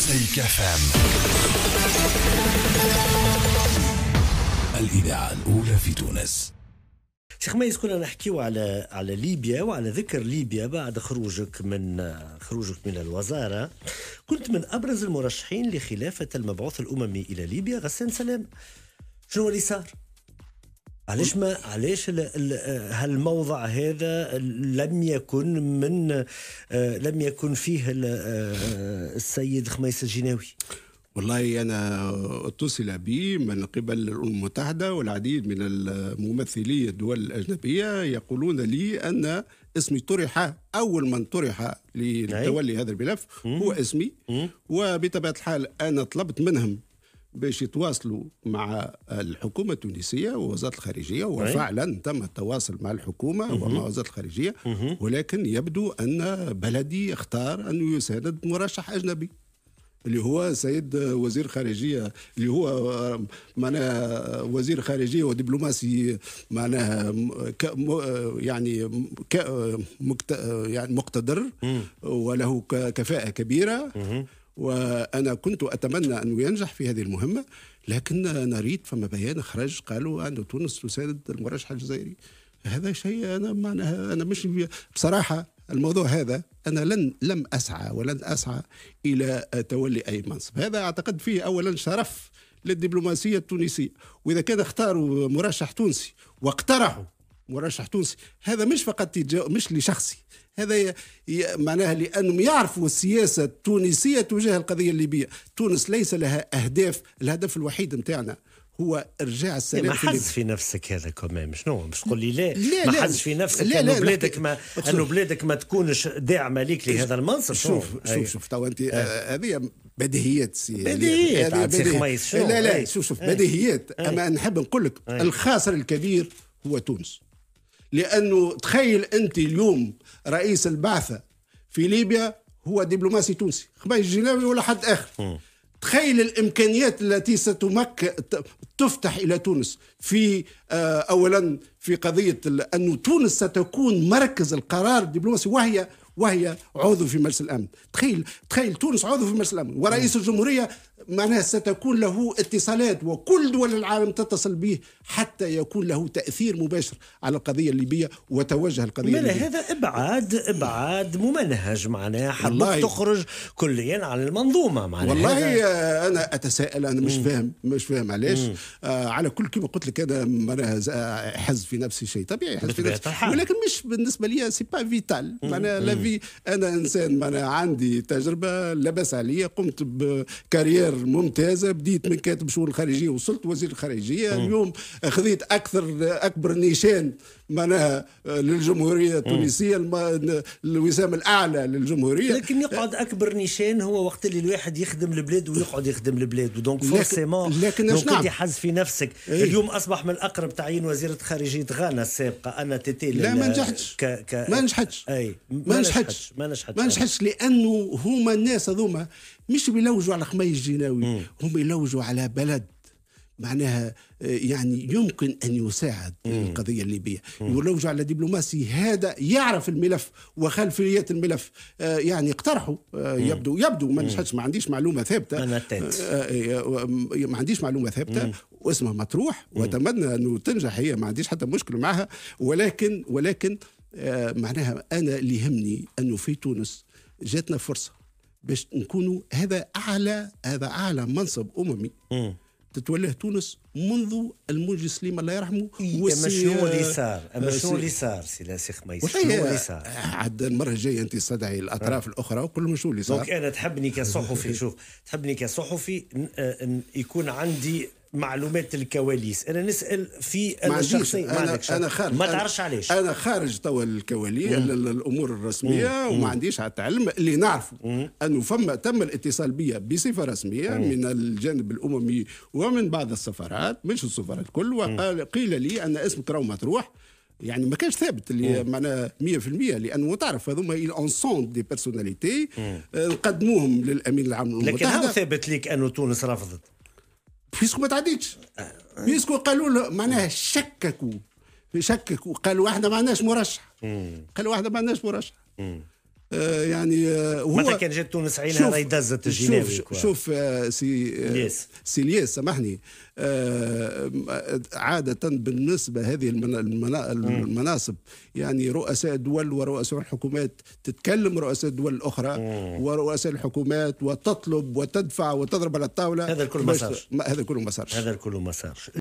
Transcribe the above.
مزيكا فام الإذاعة الأولى في تونس شيخ ميز كنا نحكيو على على ليبيا وعلى ذكر ليبيا بعد خروجك من خروجك من الوزاره كنت من ابرز المرشحين لخلافه المبعوث الاممي الى ليبيا غسان سلام شنو اللي صار؟ علاش ما علاش هالموضع هذا لم يكن من آه، لم يكن فيه آه، السيد خميس الجناوي والله أنا اتصل بي من قبل الأمم المتحدة والعديد من الممثلي الدول الأجنبية يقولون لي أن اسمي طرح أول من طرح لتولي نعم. هذا الملف هو اسمي وبطبيعة الحال أنا طلبت منهم باش يتواصلوا مع الحكومه التونسيه ووزاره الخارجيه وفعلا تم التواصل مع الحكومه ومع وزاره الخارجيه ولكن يبدو ان بلدي اختار انه يساند مرشح اجنبي اللي هو سيد وزير خارجية اللي هو معناها وزير خارجية ودبلوماسي معناها يعني يعني مقتدر وله كفاءة كبيرة وانا كنت اتمنى انه ينجح في هذه المهمه لكن انا ريت فما بيان خرج قالوا ان تونس تساند المرشح الجزائري هذا شيء انا معناها انا مش بصراحه الموضوع هذا انا لن لم اسعى ولن اسعى الى تولي اي منصب هذا اعتقد فيه اولا شرف للدبلوماسيه التونسيه واذا كان اختاروا مرشح تونسي واقترحوا مرشح تونسي هذا مش فقط مش لشخصي هذا معناها لانهم يعرفوا السياسه التونسيه تجاه القضيه الليبيه تونس ليس لها اهداف الهدف الوحيد نتاعنا هو ارجاع السلام إيه، ما حز في نفسك هذا كمان شنو باش تقول لي لا, لا ما حز في نفسك لا انه بلادك ما انه بلادك ما تكونش داعمه ليك لهذا المنصب شوف شوف شوف تو انت آه، هذه بديهيات سي بديهيات بديهيات لا لا شوف شوف بديهيات اما نحب نقول لك الخاسر الكبير هو تونس لانه تخيل انت اليوم رئيس البعثه في ليبيا هو دبلوماسي تونسي خبير الجناوي ولا حد اخر تخيل الامكانيات التي ستمك تفتح الى تونس في آه، اولا في قضيه انه تونس ستكون مركز القرار الدبلوماسي وهي وهي عضو في مجلس الامن تخيل تخيل تونس عضو في مجلس الامن ورئيس الجمهوريه معناها ستكون له اتصالات وكل دول العالم تتصل به حتى يكون له تاثير مباشر على القضيه الليبيه وتوجه القضيه الليبيه هذا ابعاد ابعاد ممنهج معناها حتى تخرج كليا على المنظومه معناها والله انا اتساءل انا مش فاهم مش فاهم علاش آه على كل كما قلت لك انا معناها آه، حز في نفسي شيء طبيعي حز في نفسي ولكن مش بالنسبه لي سي با فيتال معناها في انا انسان معناها عندي تجربه لبس عليا قمت بكارير ممتازه بديت من كاتب شؤون الخارجيه وصلت وزير الخارجيه اليوم خذيت اكثر اكبر نيشان معناها للجمهوريه التونسيه الوسام الاعلى للجمهوريه لكن يقعد اكبر نيشان هو وقت اللي الواحد يخدم البلاد ويقعد يخدم البلاد ودونك فورسيمون لكن اش نعم حز في نفسك إيه؟ اليوم اصبح من اقرب تعيين وزيره خارجيه غانا السابقه انا تيتي لا ما نجحتش ك... ك... ما نجحتش اي ما, ما نجحتش نجحتش ما نجحتش ما لانه هما الناس هذوما مش بيلوجوا على خمي الجناوي هم يلوجوا على بلد معناها آه، يعني يمكن ان يساعد مم. القضيه الليبيه يلوجوا على دبلوماسي هذا يعرف الملف وخلفيات الملف آه، يعني اقترحوا آه، يبدو يبدو ما نجحتش ما عنديش معلومه ثابته ما عنديش معلومه ثابته واسمها مطروح واتمنى انه تنجح هي ما عنديش حتى مشكل معها ولكن ولكن آه، معناها انا اللي يهمني انه في تونس جاتنا فرصه باش نكونوا هذا اعلى هذا اعلى منصب اممي تتولاه تونس منذ المنجي سليم الله يرحمه إيه، مشروع اللي صار مشروع آه، اللي صار سي سيخ خميس شنو اللي صار عاد المره الجايه انت صدعي الاطراف أه. الاخرى وكل مشروع اللي صار دونك انا تحبني كصحفي شوف تحبني كصحفي آه، يكون عندي معلومات الكواليس انا نسال في انا شخصي أنا, شخص. انا خارج ما تعرفش علاش انا خارج توا الكواليس الامور الرسميه مم. وما عنديش حتى علم اللي نعرفه مم. انه فما تم الاتصال بيا بصفه رسميه مم. من الجانب الاممي ومن بعض السفارات مش السفارات الكل وقيل لي ان اسمك راهو مطروح يعني ما كانش ثابت اللي معناها 100% لانه تعرف هذوما الانسون دي بيرسوناليتي آه، قدموهم للامين العام المتحده لكن هل ثابت لك انه تونس رفضت فيسكو ما تعديتش آه. فيسكو قالوا له معناها شككوا شككوا قالوا احنا ما عندناش مرشح قالوا احنا ما عندناش مرشح آه، يعني آه، هو متى كان جات تونس عينها راهي دزت الجناوي شوف, شوف آه، سي الياس سي الياس سامحني عادة بالنسبة هذه المناصب يعني رؤساء الدول ورؤساء الحكومات تتكلم رؤساء الدول الأخرى ورؤساء الحكومات وتطلب وتدفع وتضرب على الطاولة هذا الكل ما صارش هذا الكل ما صارش هذا الكل ما صارش